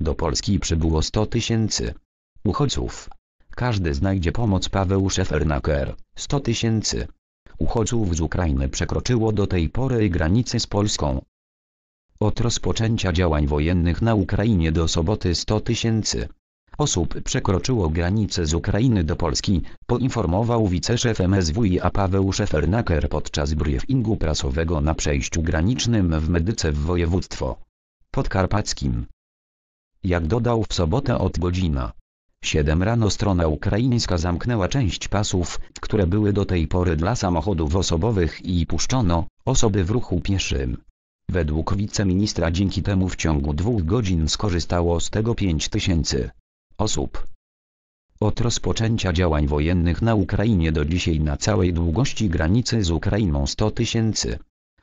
Do Polski przybyło 100 tysięcy uchodźców. Każdy znajdzie pomoc Paweł Szefernaker, 100 tysięcy uchodźców z Ukrainy przekroczyło do tej pory granicę z Polską. Od rozpoczęcia działań wojennych na Ukrainie do soboty 100 tysięcy osób przekroczyło granicę z Ukrainy do Polski, poinformował wiceszef MSWiA Paweł Szefernaker podczas briefingu prasowego na przejściu granicznym w Medyce w województwo podkarpackim. Jak dodał w sobotę od godzina 7 rano strona ukraińska zamknęła część pasów, które były do tej pory dla samochodów osobowych i puszczono osoby w ruchu pieszym. Według wiceministra dzięki temu w ciągu dwóch godzin skorzystało z tego 5 tysięcy osób. Od rozpoczęcia działań wojennych na Ukrainie do dzisiaj na całej długości granicy z Ukrainą 100 tysięcy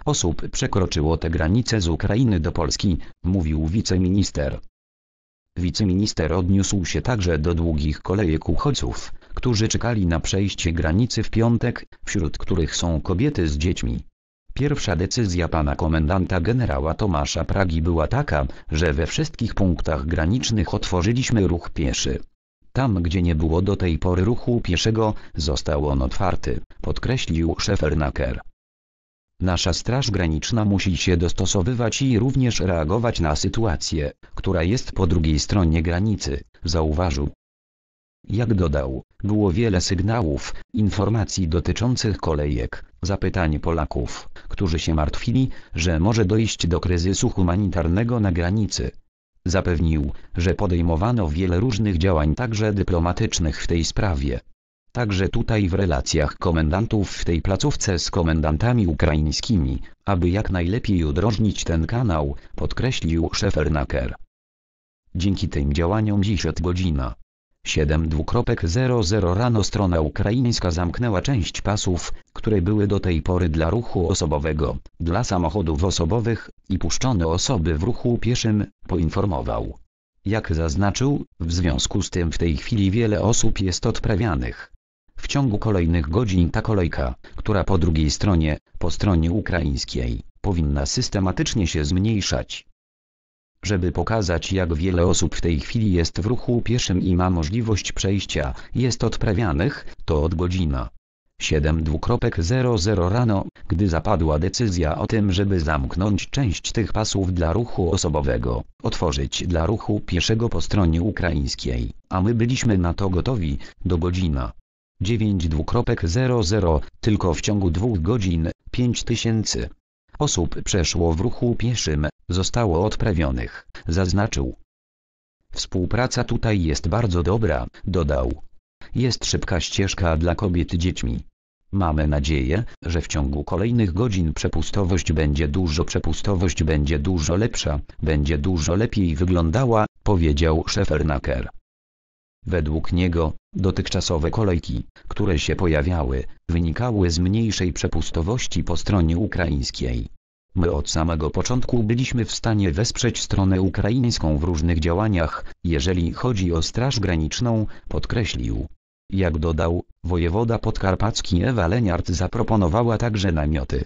osób przekroczyło tę granicę z Ukrainy do Polski, mówił wiceminister. Wiceminister odniósł się także do długich kolejek uchodźców, którzy czekali na przejście granicy w piątek, wśród których są kobiety z dziećmi. Pierwsza decyzja pana komendanta generała Tomasza Pragi była taka, że we wszystkich punktach granicznych otworzyliśmy ruch pieszy. Tam gdzie nie było do tej pory ruchu pieszego, został on otwarty, podkreślił szef Ernaker. Nasza Straż Graniczna musi się dostosowywać i również reagować na sytuację, która jest po drugiej stronie granicy, zauważył. Jak dodał, było wiele sygnałów, informacji dotyczących kolejek, zapytań Polaków, którzy się martwili, że może dojść do kryzysu humanitarnego na granicy. Zapewnił, że podejmowano wiele różnych działań także dyplomatycznych w tej sprawie także tutaj w relacjach komendantów w tej placówce z komendantami ukraińskimi, aby jak najlepiej odróżnić ten kanał, podkreślił szef Ernaker. Dzięki tym działaniom dziś od godzina 7.00 rano strona ukraińska zamknęła część pasów, które były do tej pory dla ruchu osobowego, dla samochodów osobowych i puszczone osoby w ruchu pieszym, poinformował. Jak zaznaczył, w związku z tym w tej chwili wiele osób jest odprawianych w ciągu kolejnych godzin ta kolejka, która po drugiej stronie, po stronie ukraińskiej, powinna systematycznie się zmniejszać. Żeby pokazać jak wiele osób w tej chwili jest w ruchu pieszym i ma możliwość przejścia, jest odprawianych, to od godzina 7.00 rano, gdy zapadła decyzja o tym, żeby zamknąć część tych pasów dla ruchu osobowego, otworzyć dla ruchu pieszego po stronie ukraińskiej, a my byliśmy na to gotowi, do godzina 9.00 tylko w ciągu dwóch godzin, 5000 osób przeszło w ruchu pieszym, zostało odprawionych, zaznaczył. Współpraca tutaj jest bardzo dobra, dodał. Jest szybka ścieżka dla kobiet i dziećmi. Mamy nadzieję, że w ciągu kolejnych godzin przepustowość będzie dużo przepustowość będzie dużo lepsza, będzie dużo lepiej wyglądała, powiedział Szefernaker. Według niego, Dotychczasowe kolejki, które się pojawiały, wynikały z mniejszej przepustowości po stronie ukraińskiej. My od samego początku byliśmy w stanie wesprzeć stronę ukraińską w różnych działaniach, jeżeli chodzi o Straż Graniczną, podkreślił. Jak dodał, wojewoda podkarpacki Ewa Leniart zaproponowała także namioty,